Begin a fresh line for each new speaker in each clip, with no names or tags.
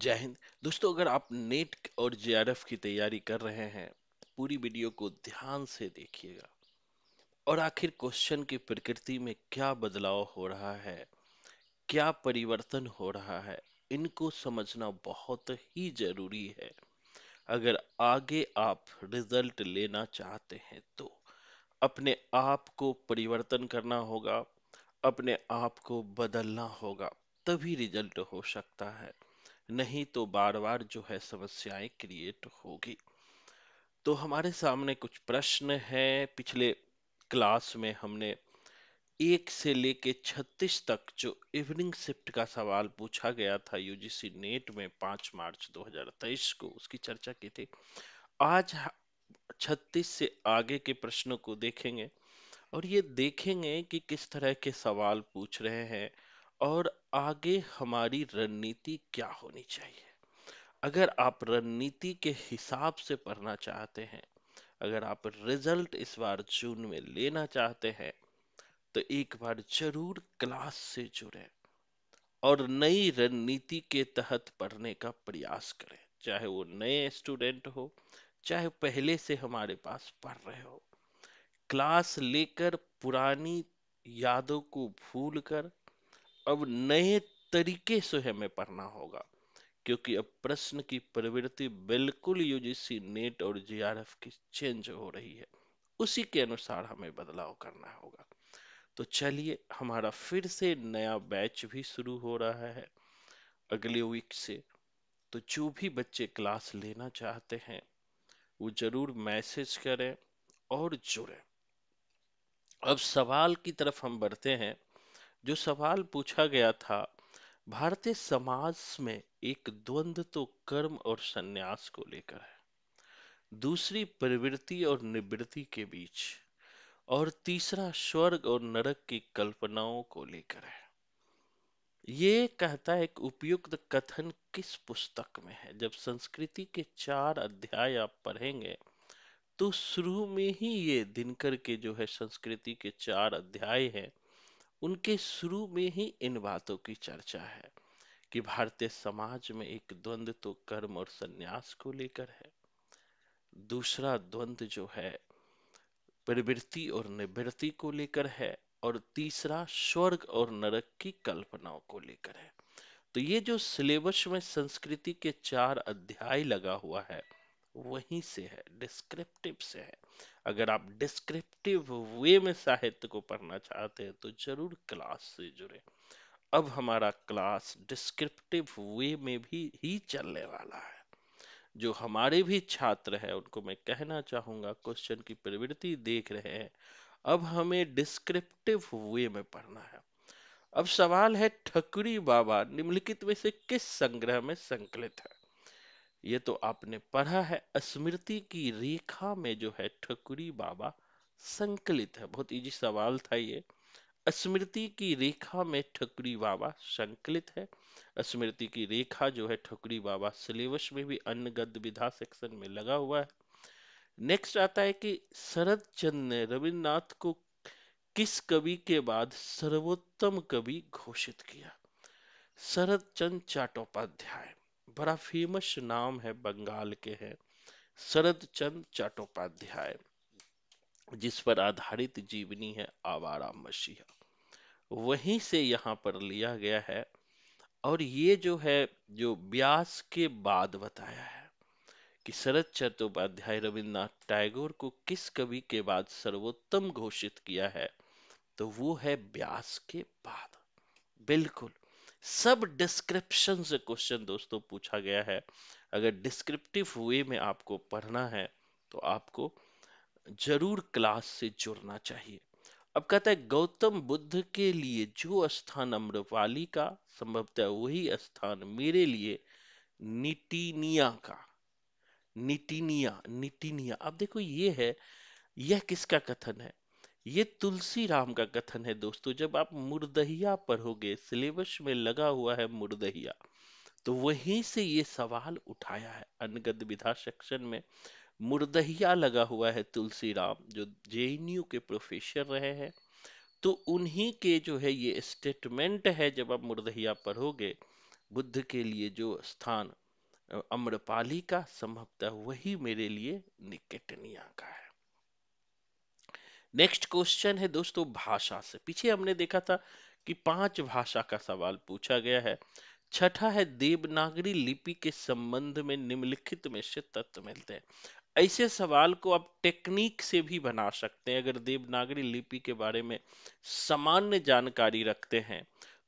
जय हिंद दोस्तों अगर आप नेट और जे की तैयारी कर रहे हैं पूरी वीडियो को ध्यान से देखिएगा और आखिर क्वेश्चन की प्रकृति में क्या बदलाव हो रहा है क्या परिवर्तन हो रहा है इनको समझना बहुत ही जरूरी है अगर आगे आप रिजल्ट लेना चाहते हैं तो अपने आप को परिवर्तन करना होगा अपने आप को बदलना होगा तभी रिजल्ट हो सकता है नहीं तो बार बार जो है समस्याएं क्रिएट होगी तो हमारे सामने कुछ प्रश्न है पिछले क्लास में हमने एक से लेके छत्तीस तक जो इवनिंग शिफ्ट का सवाल पूछा गया था यूजीसी नेट में पांच मार्च 2023 को उसकी चर्चा की थी आज छत्तीस से आगे के प्रश्नों को देखेंगे और ये देखेंगे कि किस तरह के सवाल पूछ रहे हैं और आगे हमारी रणनीति क्या होनी चाहिए अगर आप रणनीति के हिसाब से पढ़ना चाहते हैं अगर आप रिजल्ट इस बार जून में लेना चाहते हैं तो एक बार जरूर क्लास से जुड़े और नई रणनीति के तहत पढ़ने का प्रयास करें चाहे वो नए स्टूडेंट हो चाहे पहले से हमारे पास पढ़ रहे हो क्लास लेकर पुरानी यादों को भूलकर अब नए तरीके से हमें पढ़ना होगा क्योंकि अब प्रश्न की प्रवृत्ति बिल्कुल यूजीसी नेट e और जीआरएफ की चेंज हो रही है उसी के अनुसार हमें बदलाव करना होगा तो चलिए हमारा फिर से नया बैच भी शुरू हो रहा है अगले वीक से तो जो भी बच्चे क्लास लेना चाहते हैं वो जरूर मैसेज करें और जुड़े अब सवाल की तरफ हम बढ़ते हैं जो सवाल पूछा गया था भारतीय समाज में एक द्वंद तो कर्म और संन्यास को लेकर है दूसरी प्रवृत्ति और निवृत्ति के बीच और तीसरा स्वर्ग और नरक की कल्पनाओं को लेकर है ये कहता है एक उपयुक्त कथन किस पुस्तक में है जब संस्कृति के चार अध्याय आप पढ़ेंगे तो शुरू में ही ये दिनकर के जो है संस्कृति के चार अध्याय हैं उनके शुरू में ही इन बातों की चर्चा है कि भारतीय समाज में एक द्वंद तो कर्म और सन्यास को लेकर है दूसरा द्वंद जो है प्रवृत्ति और निवृत्ति को लेकर है और तीसरा स्वर्ग और नरक की कल्पनाओं को लेकर है तो ये जो सिलेबस में संस्कृति के चार अध्याय लगा हुआ है वहीं से है डिस्क्रिप्टिव से है अगर आप डिस्क्रिप्टिव वे में साहित्य को पढ़ना चाहते हैं तो जरूर क्लास से जुड़े अब हमारा क्लास डिस्क्रिप्टिव वे में भी ही चलने वाला है जो हमारे भी छात्र हैं उनको मैं कहना चाहूंगा क्वेश्चन की प्रवृत्ति देख रहे हैं अब हमें डिस्क्रिप्टिव वे में पढ़ना है अब सवाल है ठकुरी बाबा निम्नलिखित में से किस संग्रह में संकलित है ये तो आपने पढ़ा है स्मृति की रेखा में जो है ठकुरी बाबा संकलित है बहुत इजी सवाल था ये स्मृति की रेखा में ठकुरी बाबा संकलित है स्मृति की रेखा जो है ठकुरी बाबा सिलेबस में भी अन्य गद्य विधा सेक्शन में लगा हुआ है नेक्स्ट आता है कि शरद चंद ने रविन्द्रनाथ को किस कवि के बाद सर्वोत्तम कवि घोषित किया शरद चंद चाटोपाध्याय बड़ा फेमस नाम है बंगाल के हैं शरद चंद चट्टोपाध्याय जिस पर आधारित जीवनी है आवारा मसीहा वहीं से यहाँ पर लिया गया है और ये जो है जो ब्यास के बाद बताया है कि शरद चट्टोपाध्याय रविन्द्रनाथ टैगोर को किस कवि के बाद सर्वोत्तम घोषित किया है तो वो है ब्यास के बाद बिल्कुल सब डिस्क्रिप्शन से क्वेश्चन दोस्तों पूछा गया है अगर डिस्क्रिप्टिव वे में आपको पढ़ना है तो आपको जरूर क्लास से जुड़ना चाहिए अब कहता है गौतम बुद्ध के लिए जो स्थान अम्रपाली का संभवतः वही स्थान मेरे लिए नितिनिया का निटिनिया नितिनिया अब देखो ये है यह किसका कथन है ये तुलसी राम का कथन है दोस्तों जब आप मुर्दहिया पढ़ोगे सिलेबस में लगा हुआ है मुर्दहिया तो वहीं से ये सवाल उठाया है अनगद विधा सेक्शन में मुर्दहिया लगा हुआ है तुलसी राम जो जे के प्रोफेसर रहे हैं तो उन्हीं के जो है ये स्टेटमेंट है जब आप मुर्दहिया पढ़ोगे बुद्ध के लिए जो स्थान अम्रपाली का संभवतः वही मेरे लिए निकेटनिया का है नेक्स्ट क्वेश्चन है दोस्तों भाषा से पीछे हमने देखा था कि पांच भाषा का सवाल पूछा गया है छठा है देवनागरी लिपि के संबंध में निम्नलिखित में से तत्व मिलते हैं ऐसे सवाल को आप टेक्निक से भी बना सकते हैं अगर देवनागरी लिपि के बारे में सामान्य जानकारी रखते हैं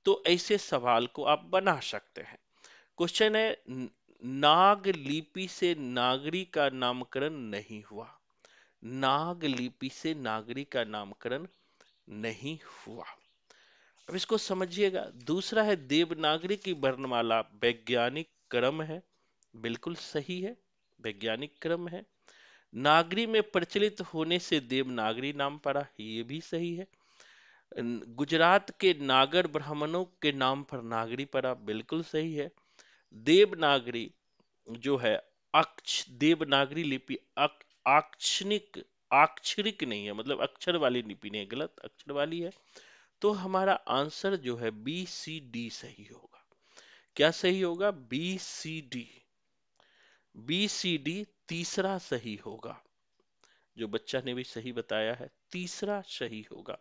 तो ऐसे सवाल को आप बना सकते हैं क्वेश्चन है नाग लिपि से नागरी का नामकरण नहीं हुआ नाग लिपि से नागरी का नामकरण नहीं हुआ अब इसको समझिएगा दूसरा है देवनागरी की वर्णमाला वैज्ञानिक क्रम है बिल्कुल सही है वैज्ञानिक क्रम है नागरी में प्रचलित होने से देवनागरी नाम पड़ा ये भी सही है गुजरात के नागर ब्राह्मणों के नाम पर नागरी पड़ा बिल्कुल सही है देवनागरी जो है अक्ष देवनागरी लिपि अक्ष आक्षणिक आक्षरिक नहीं है मतलब अक्षर वाली लिपि नहीं है गलत अक्षर वाली है तो हमारा आंसर जो है बी सी डी सही होगा क्या सही होगा B C D B C D तीसरा सही होगा जो बच्चा ने भी सही बताया है तीसरा सही होगा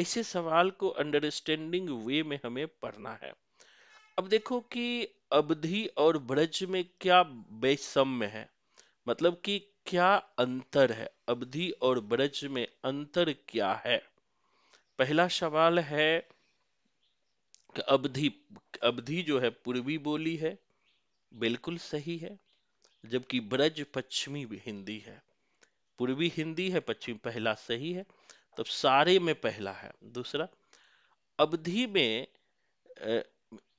ऐसे सवाल को अंडरस्टैंडिंग वे में हमें पढ़ना है अब देखो कि अवधि और ब्रज में क्या बेसम्य है मतलब कि क्या अंतर है अवधि और ब्रज में अंतर क्या है पहला सवाल है अवधि अवधि जो है पूर्वी बोली है बिल्कुल सही है जबकि ब्रज पश्चिमी हिंदी है पूर्वी हिंदी है पश्चिमी पहला सही है तब सारे में पहला है दूसरा अवधि में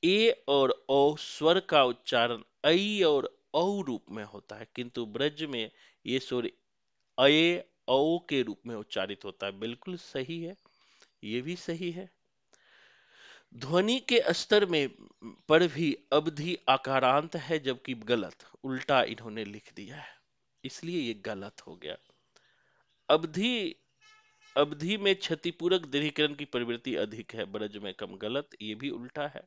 ए और ओ स्वर का उच्चारण ऐ और औ रूप में होता है किंतु ब्रज में ये स्वर अये औ के रूप में उच्चारित होता है बिल्कुल सही है ये भी सही है ध्वनि के स्तर में पर भी अवधि आकारांत है जबकि गलत उल्टा इन्होंने लिख दिया है इसलिए ये गलत हो गया अवधि अवधि में क्षतिपूरक दृढ़ीकरण की प्रवृत्ति अधिक है ब्रज में कम गलत ये भी उल्टा है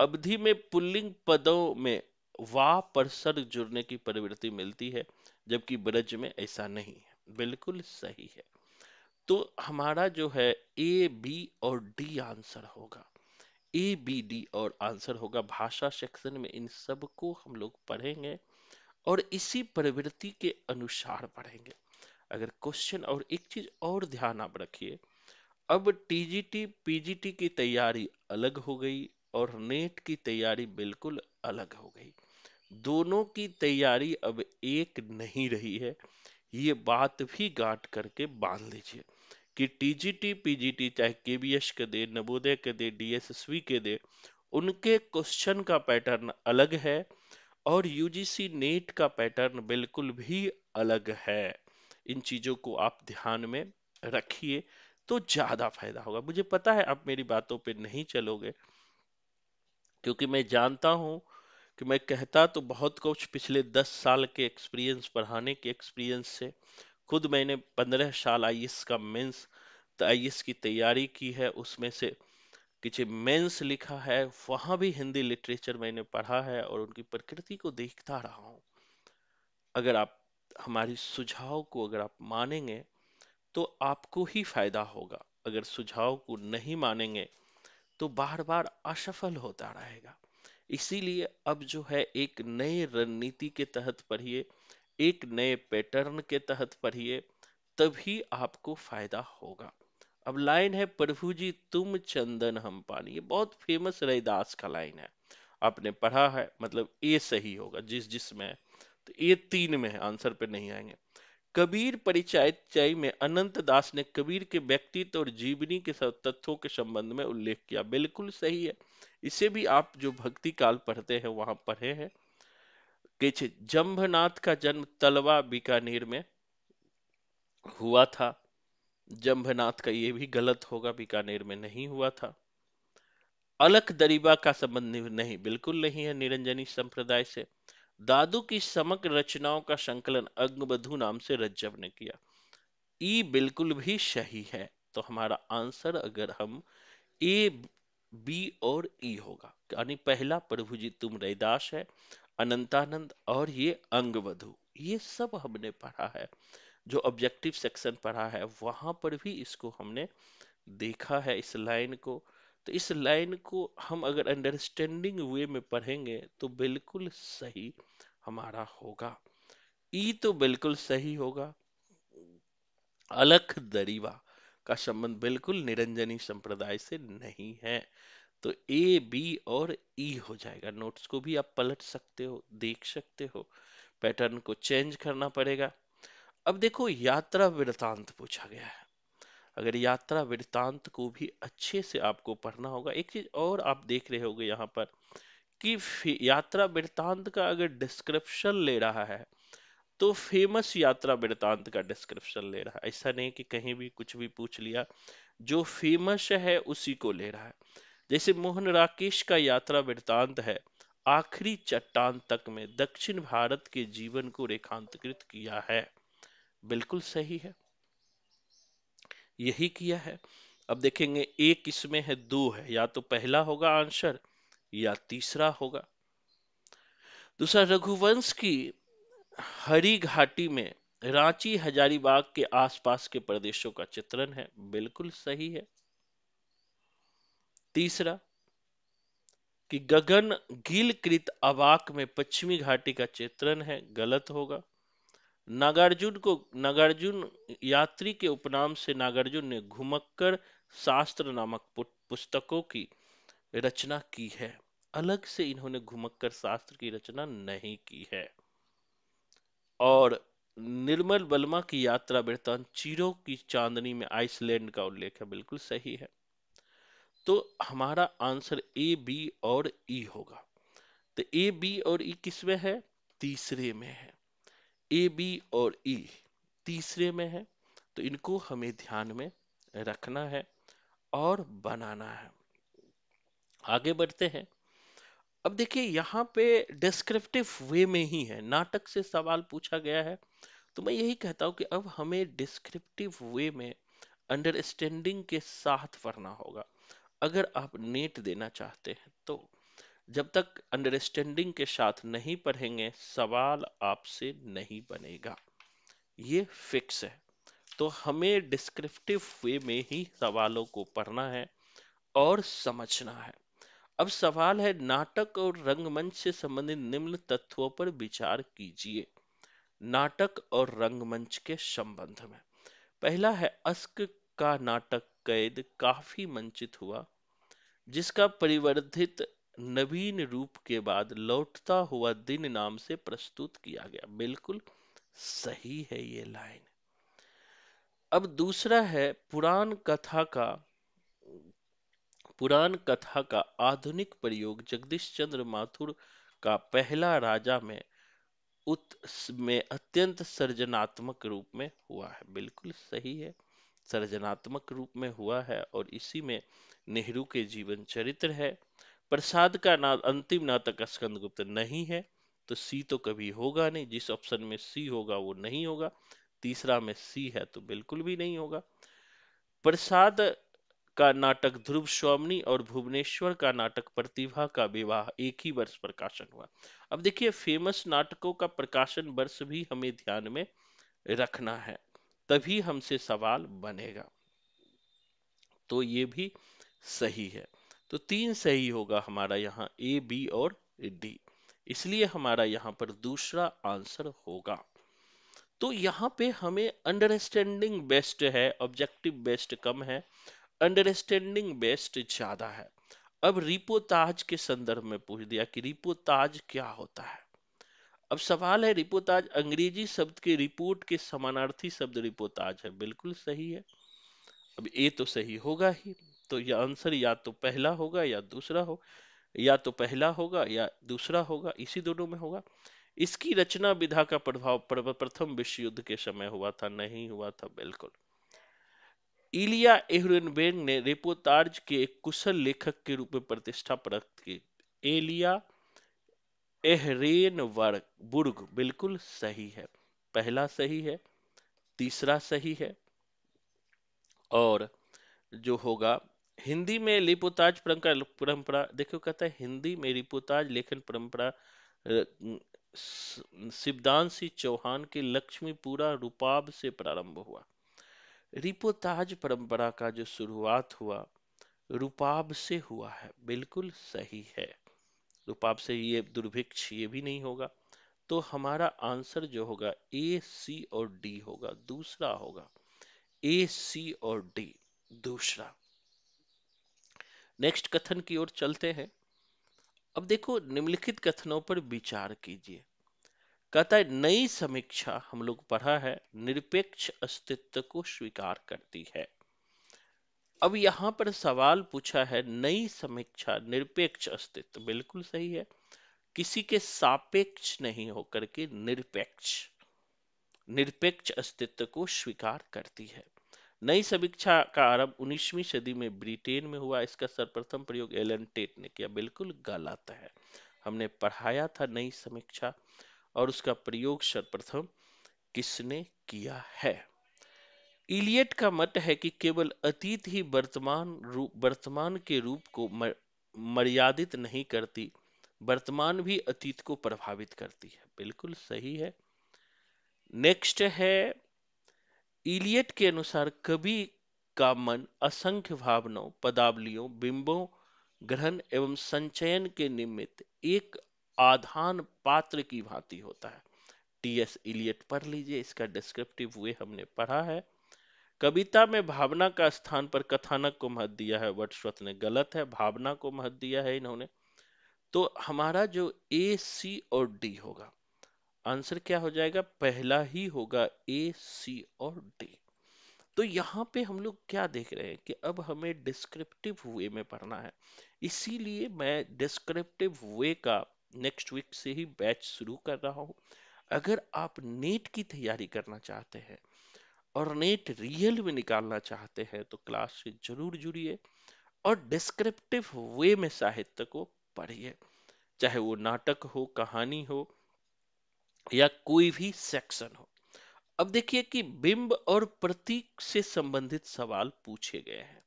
अवधि में पुल्लिंग पदों में वा पर सर जुड़ने की प्रवृत्ति मिलती है जबकि ब्रज में ऐसा नहीं है बिल्कुल सही है तो हमारा जो है ए बी और डी आंसर होगा ए बी डी और आंसर होगा भाषा सेक्शन में इन सब को हम लोग पढ़ेंगे और इसी प्रवृत्ति के अनुसार पढ़ेंगे अगर क्वेश्चन और एक चीज और ध्यान आप रखिए अब टीजीटी पीजीटी की तैयारी अलग हो गई और नेट की तैयारी बिल्कुल अलग हो गई दोनों की तैयारी अब एक नहीं रही है ये बात भी गांट करके बांध लीजिए कि टीजीटी पीजीटी चाहे केबीएस के दे नवोदय के दे डीएसएसवी के दे उनके क्वेश्चन का पैटर्न अलग है और यूजीसी नेट का पैटर्न बिल्कुल भी अलग है इन चीजों को आप ध्यान में रखिए तो ज्यादा फायदा होगा मुझे पता है आप मेरी बातों पे नहीं चलोगे क्योंकि मैं जानता हूं कि मैं कहता तो बहुत कुछ पिछले दस साल के एक्सपीरियंस पढ़ाने के एक्सपीरियंस से खुद मैंने पंद्रह साल आई e का मेंस आई e की तैयारी की है उसमें से किसी मेंस लिखा है वहां भी हिंदी लिटरेचर मैंने पढ़ा है और उनकी प्रकृति को देखता रहा हूँ अगर आप हमारी सुझाव को अगर आप मानेंगे तो आपको ही फायदा होगा अगर सुझाव को नहीं मानेंगे तो बार बार असफल होता रहेगा इसीलिए अब जो है एक नए रणनीति के तहत पढ़िए एक नए पैटर्न के तहत पढ़िए तभी आपको फायदा होगा अब लाइन है प्रभु जी तुम चंदन हम पानी ये बहुत फेमस रैदास का लाइन है आपने पढ़ा है मतलब ए सही होगा जिस जिसमें है तो ए तीन में है आंसर पे नहीं आएंगे कबीर परिचय में अनंत दास ने कबीर के व्यक्तित्व और जीवनी के तथ्यों के संबंध में उल्लेख किया बिल्कुल सही है इसे भी आप जो भक्ति काल पढ़ते हैं वहां पढ़े हैं किच जम्भनाथ का जन्म तलवा बीकानेर में हुआ था जम्भनाथ का ये भी गलत होगा बीकानेर में नहीं हुआ था अलक दरीबा का संबंध नहीं बिल्कुल नहीं है निरंजनी संप्रदाय से दादू की समग्र रचनाओं का संकलन अग्नबधु नाम से रज्जव ने किया ई बिल्कुल भी सही है तो हमारा आंसर अगर हम ए बी और ई होगा यानी पहला प्रभु जी तुम रैदास है अनंतानंद और ये अंगवधु ये सब हमने पढ़ा है जो ऑब्जेक्टिव सेक्शन पढ़ा है वहां पर भी इसको हमने देखा है इस लाइन को तो इस लाइन को हम अगर अंडरस्टैंडिंग वे में पढ़ेंगे तो बिल्कुल सही हमारा होगा ई तो बिल्कुल सही होगा अलख दरीवा का संबंध बिल्कुल निरंजनी संप्रदाय से नहीं है तो ए बी और ई e हो जाएगा नोट्स को भी आप पलट सकते हो देख सकते हो पैटर्न को चेंज करना पड़ेगा अब देखो यात्रा वृतांत पूछा गया है अगर यात्रा वृतांत को भी अच्छे से आपको पढ़ना होगा एक चीज और आप देख रहे होगे यहाँ पर कि यात्रा वृतांत का अगर डिस्क्रिप्शन ले रहा है तो फेमस यात्रा वृतांत का डिस्क्रिप्शन ले रहा है ऐसा नहीं कि कहीं भी कुछ भी पूछ लिया जो फेमस है उसी को ले रहा है जैसे मोहन राकेश का यात्रा वृतांत है आखिरी चट्टान तक में दक्षिण भारत के जीवन को रेखांतकृत किया है बिल्कुल सही है यही किया है अब देखेंगे एक इसमें है दो है या तो पहला होगा आंसर या तीसरा होगा दूसरा रघुवंश की हरी घाटी में रांची हजारीबाग के आसपास के प्रदेशों का चित्रण है बिल्कुल सही है तीसरा कि गगन गीलकृत अबाक में पश्चिमी घाटी का चित्रण है गलत होगा नागार्जुन को नागार्जुन यात्री के उपनाम से नागार्जुन ने घुमक्कर शास्त्र नामक पुस्तकों की रचना की है अलग से इन्होंने घुमक्कर शास्त्र की रचना नहीं की है और निर्मल बलमा की यात्रा वृतान चीरों की चांदनी में आइसलैंड का उल्लेख है बिल्कुल सही है तो हमारा आंसर ए बी और ई e होगा तो ए बी और ई e किस में है तीसरे में है ए बी और ई e तीसरे में है तो इनको हमें ध्यान में रखना है और बनाना है आगे बढ़ते हैं अब देखिए यहाँ पे डिस्क्रिप्टिव वे में ही है नाटक से सवाल पूछा गया है तो मैं यही कहता हूँ कि अब हमें डिस्क्रिप्टिव वे में अंडरस्टैंडिंग के साथ पढ़ना होगा अगर आप नेट देना चाहते हैं तो जब तक अंडरस्टैंडिंग के साथ नहीं पढ़ेंगे सवाल आपसे नहीं बनेगा ये फिक्स है तो हमें डिस्क्रिप्टिव वे में ही सवालों को पढ़ना है और समझना है अब सवाल है नाटक और रंगमंच से संबंधित निम्न तत्वों पर विचार कीजिए नाटक और रंगमंच के संबंध में पहला है अस्क का नाटक कैद काफी मंचित हुआ जिसका परिवर्धित नवीन रूप के बाद लौटता हुआ दिन नाम से प्रस्तुत किया गया बिल्कुल सही है ये लाइन अब दूसरा है पुराण कथा का पुराण कथा का आधुनिक प्रयोग जगदीश चंद्र माथुर का पहला राजा में उत में अत्यंत सृजनात्मक रूप में हुआ है बिल्कुल सही है सृजनात्मक रूप में हुआ है और इसी में नेहरू के जीवन चरित्र है प्रसाद का ना अंतिम नाटक स्कंद गुप्त नहीं है तो सी तो कभी होगा नहीं जिस ऑप्शन में सी होगा वो नहीं होगा तीसरा में सी है तो बिल्कुल भी नहीं होगा प्रसाद का नाटक ध्रुव स्वामी और भुवनेश्वर का नाटक प्रतिभा का विवाह एक ही वर्ष प्रकाशन हुआ अब देखिए फेमस नाटकों का प्रकाशन वर्ष भी हमें ध्यान में रखना है तभी हमसे सवाल बनेगा तो ये भी सही है तो तीन सही होगा हमारा यहाँ ए बी और डी इसलिए हमारा यहाँ पर दूसरा आंसर होगा तो यहाँ पे हमें अंडरस्टैंडिंग बेस्ट है ऑब्जेक्टिव बेस्ट कम है अंडरस्टैंडिंग बेस्ड ज्यादा है अब रिपो ताज के संदर्भ में पूछ दिया कि रिपो ताज क्या होता है अब सवाल है रिपोताज अंग्रेजी शब्द के रिपोर्ट के समानार्थी शब्द रिपोताज है बिल्कुल सही है अब ए तो सही होगा ही तो यह आंसर या तो पहला होगा या दूसरा हो या तो पहला होगा या दूसरा होगा इसी दोनों में होगा इसकी रचना विधा का प्रभाव प्रथम विश्व युद्ध के समय हुआ था नहीं हुआ था बिल्कुल इलिया एहरनबेर्ग ने रेपोतार्ज के एक कुशल लेखक के रूप में प्रतिष्ठा प्राप्त की एलिया एहरेनवर्ग बुर्ग बिल्कुल सही है पहला सही है तीसरा सही है और जो होगा हिंदी में लिपोताज परंपरा देखो कहता है हिंदी में रिपोताज लेखन परंपरा शिवदान सिंह चौहान के लक्ष्मीपुरा रूपाब से प्रारंभ हुआ रिपोताज परंपरा का जो शुरुआत हुआ रूपाब से हुआ है बिल्कुल सही है रूपाब से ये दुर्भिक्ष ये भी नहीं होगा तो हमारा आंसर जो होगा ए सी और डी होगा दूसरा होगा ए सी और डी दूसरा नेक्स्ट कथन की ओर चलते हैं अब देखो निम्नलिखित कथनों पर विचार कीजिए कहता है नई समीक्षा हम लोग पढ़ा है निरपेक्ष अस्तित्व को स्वीकार करती है अब यहां पर सवाल पूछा है नई समीक्षा निरपेक्ष अस्तित्व बिल्कुल सही है किसी के सापेक्ष नहीं होकर के निरपेक्ष निरपेक्ष अस्तित्व को स्वीकार करती है नई समीक्षा का आरंभ 19वीं सदी में ब्रिटेन में हुआ इसका सर्वप्रथम प्रयोग एलन टेट ने किया बिल्कुल गलत है हमने पढ़ाया था नई समीक्षा और उसका प्रयोग सर्वप्रथम किसने किया है इलियट का मत है कि केवल अतीत ही वर्तमान रूप वर्तमान के रूप को मर्यादित नहीं करती वर्तमान भी अतीत को प्रभावित करती है बिल्कुल सही है नेक्स्ट है इलियट के अनुसार कवि का मन असंख्य भावनाओं पदावलियों बिंबों ग्रहण एवं संचयन के निमित्त एक आधान पात्र की भांति होता है टी एस इलियट पढ़ लीजिए इसका डिस्क्रिप्टिव वे हमने पढ़ा है कविता में भावना का स्थान पर कथानक को महत्व दिया है वटस्वत ने गलत है भावना को महत्व दिया है इन्होंने तो हमारा जो ए सी और डी होगा आंसर क्या हो जाएगा पहला ही होगा ए सी और डी तो यहाँ पे हम लोग क्या देख रहे हैं कि अब हमें डिस्क्रिप्टिव वे में पढ़ना है इसीलिए मैं डिस्क्रिप्टिव वे का नेक्स्ट वीक से ही बैच शुरू कर रहा हूँ अगर आप नेट की तैयारी करना चाहते हैं और नेट रियल में निकालना चाहते हैं तो क्लास से जरूर जुड़िए और डिस्क्रिप्टिव वे में साहित्य को पढ़िए चाहे वो नाटक हो कहानी हो या कोई भी सेक्शन हो अब देखिए कि बिंब और प्रतीक से संबंधित सवाल पूछे गए हैं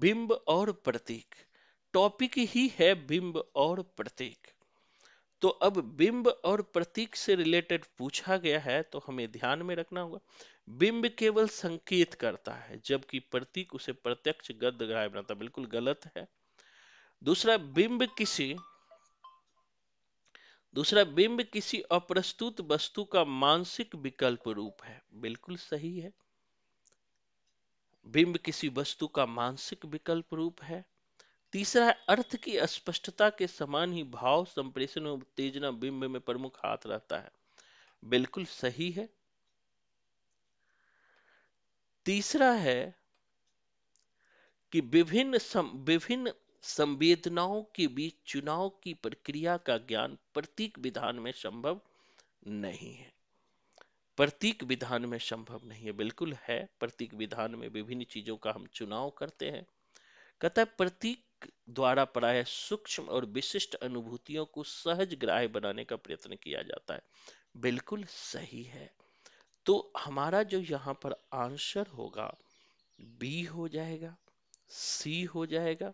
बिंब और प्रतीक टॉपिक ही है बिंब और प्रतीक तो अब बिंब और प्रतीक से रिलेटेड पूछा गया है तो हमें ध्यान में रखना होगा बिंब केवल संकेत करता है जबकि प्रतीक उसे प्रत्यक्ष गद्य ग्राह्य बनाता बिल्कुल गलत है दूसरा बिंब किसी दूसरा बिंब किसी अप्रस्तुत वस्तु का मानसिक विकल्प रूप है बिल्कुल सही है बिंब किसी वस्तु का मानसिक विकल्प रूप है तीसरा अर्थ की अस्पष्टता के समान ही भाव संप्रेषण और उत्तेजना बिंब में प्रमुख हाथ रहता है बिल्कुल सही है तीसरा है कि विभिन्न सम, विभिन्न संवेदनाओं के बीच चुनाव की प्रक्रिया का ज्ञान प्रतीक विधान में संभव नहीं है प्रतीक विधान में संभव नहीं है बिल्कुल है प्रतीक विधान में विभिन्न चीजों का हम चुनाव करते हैं कहता प्रतीक द्वारा पढ़ाए सूक्ष्म और विशिष्ट अनुभूतियों को सहज ग्राह्य बनाने का प्रयत्न किया जाता है बिल्कुल सही है तो हमारा जो यहाँ पर आंसर होगा बी हो जाएगा सी हो जाएगा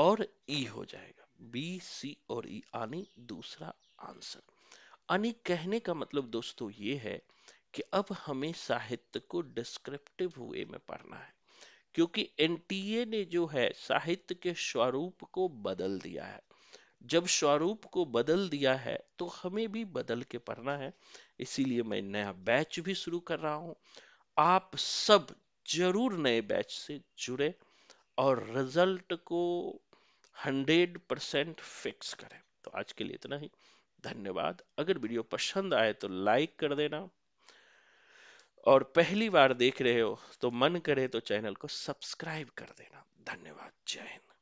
और ई e हो जाएगा बी सी और ई e, यानी दूसरा आंसर यानी कहने का मतलब दोस्तों ये है कि अब हमें साहित्य को डिस्क्रिप्टिव वे में पढ़ना है क्योंकि एनटीए ने जो है साहित्य के स्वरूप को बदल दिया है जब स्वरूप को बदल दिया है तो हमें भी बदल के पढ़ना है इसीलिए मैं नया बैच भी शुरू कर रहा हूँ आप सब जरूर नए बैच से जुड़े और रिजल्ट को हंड्रेड परसेंट फिक्स करें तो आज के लिए इतना ही धन्यवाद अगर वीडियो पसंद आए तो लाइक कर देना और पहली बार देख रहे हो तो मन करे तो चैनल को सब्सक्राइब कर देना धन्यवाद जय हिंद